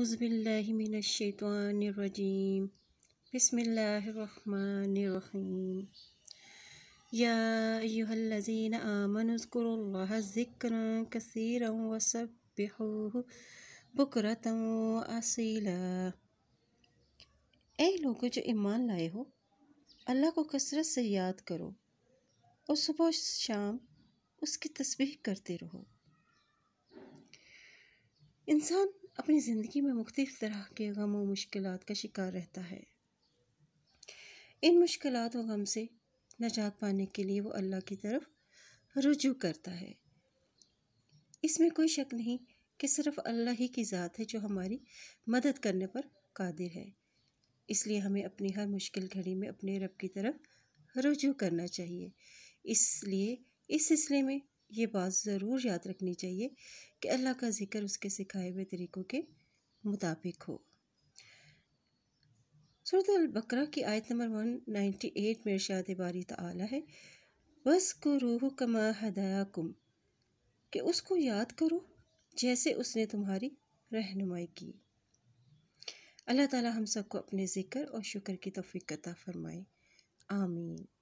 आउज़बिल्लिमिनशैतवानरजीम बसमीम याहल्लिन आमनकुर ज़िक्र कसर वसबह बकरत असीला ए लोगों जो ईमान लाए हो अल्लाह को कसरत से याद करो और सुबह शाम उसकी तस्वीर करते रहो इंसान अपनी ज़िंदगी में मुख्त तरह के गम व मुश्किल का शिकार रहता है इन मुश्किल और गम से नजात पाने के लिए वो अल्लाह की तरफ रुजू करता है इसमें कोई शक नहीं कि सिर्फ अल्लाह ही की ज़ात है जो हमारी मदद करने पर कादिर है इसलिए हमें अपनी हर मुश्किल घड़ी में अपने रब की तरफ रुजू करना चाहिए इसलिए इस सिलसिले में ये बात ज़रूर याद रखनी चाहिए कि अल्लाह का ज़िक्र उसके सिखाए हुए तरीक़ों के मुताबिक हो सूरत अलबकरा की आयत नंबर वन नाइन्टी एट में शाद बारी तला है बस को रूह कमा हदया कुम कि उसको याद करो जैसे उसने तुम्हारी रहनुमाई की अल्लाह ताला हम सबको अपने ज़िक्र और शुक्र की तफ़ीकता फ़रमाए आमीन